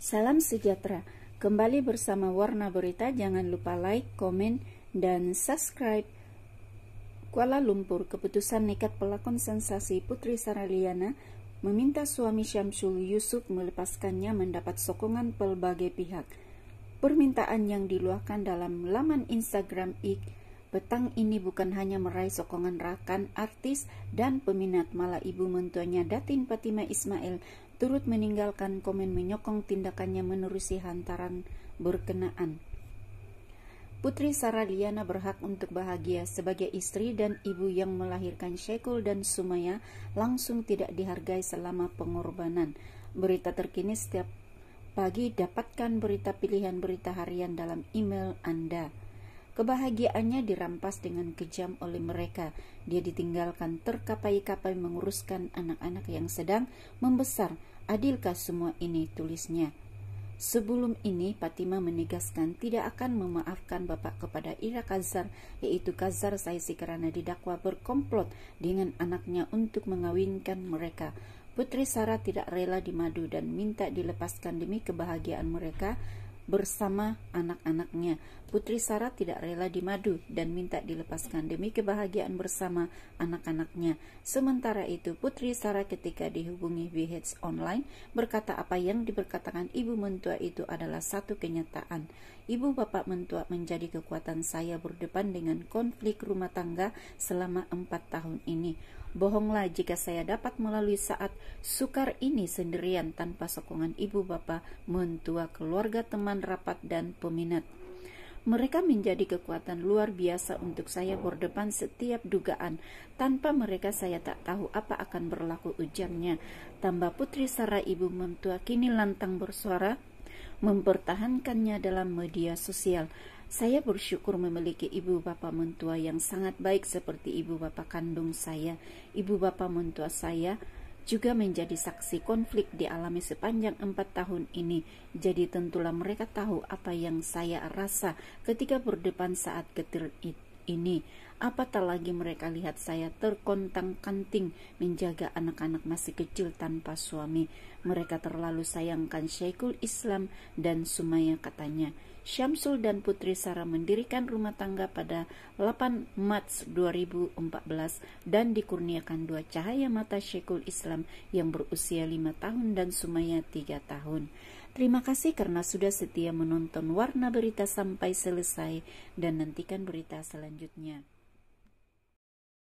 Salam sejahtera. Kembali bersama Warna Berita. Jangan lupa like, komen, dan subscribe. Kuala Lumpur, keputusan nekat pelakon sensasi Putri Saraliana meminta suami Syamsul Yusuf melepaskannya mendapat sokongan pelbagai pihak. Permintaan yang diluahkan dalam laman Instagram Ik Petang ini bukan hanya meraih sokongan rakan, artis, dan peminat, malah ibu mentuanya Datin Fatima Ismail turut meninggalkan komen menyokong tindakannya menerusi hantaran berkenaan. Putri Sarah Liana berhak untuk bahagia sebagai istri dan ibu yang melahirkan Syekhul dan Sumaya langsung tidak dihargai selama pengorbanan. Berita terkini setiap pagi dapatkan berita pilihan berita harian dalam email Anda. Kebahagiaannya dirampas dengan kejam oleh mereka. Dia ditinggalkan terkapai-kapai menguruskan anak-anak yang sedang membesar. Adilkah semua ini? Tulisnya. Sebelum ini, Fatima menegaskan tidak akan memaafkan bapak kepada Ira Kazar, yaitu Kazar Saisi karena didakwa berkomplot dengan anaknya untuk mengawinkan mereka. Putri Sarah tidak rela dimadu dan minta dilepaskan demi kebahagiaan mereka bersama anak-anaknya. Putri Sarah tidak rela dimadu dan minta dilepaskan demi kebahagiaan bersama anak-anaknya. Sementara itu, Putri Sarah ketika dihubungi VH Online berkata apa yang diberkatakan ibu mentua itu adalah satu kenyataan. Ibu bapak mentua menjadi kekuatan saya berdepan dengan konflik rumah tangga selama empat tahun ini. Bohonglah jika saya dapat melalui saat sukar ini sendirian tanpa sokongan ibu bapa, mentua, keluarga, teman rapat, dan peminat. Mereka menjadi kekuatan luar biasa untuk saya berdepan setiap dugaan. Tanpa mereka saya tak tahu apa akan berlaku ujarnya. Tambah putri Sarah ibu mentua kini lantang bersuara, mempertahankannya dalam media sosial. Saya bersyukur memiliki ibu bapa mentua yang sangat baik seperti ibu bapa kandung saya. Ibu bapa mentua saya juga menjadi saksi konflik dialami sepanjang empat tahun ini. Jadi tentulah mereka tahu apa yang saya rasa ketika berdepan saat getir ini. Apatah lagi mereka lihat saya terkontang-kanting menjaga anak-anak masih kecil tanpa suami. Mereka terlalu sayangkan Syekhul Islam dan Sumaya katanya. Syamsul dan Putri Sarah mendirikan rumah tangga pada 8 Mac 2014 dan dikurniakan dua cahaya mata Syekhul Islam yang berusia 5 tahun dan Sumaya 3 tahun. Terima kasih karena sudah setia menonton Warna Berita sampai selesai dan nantikan berita selanjutnya.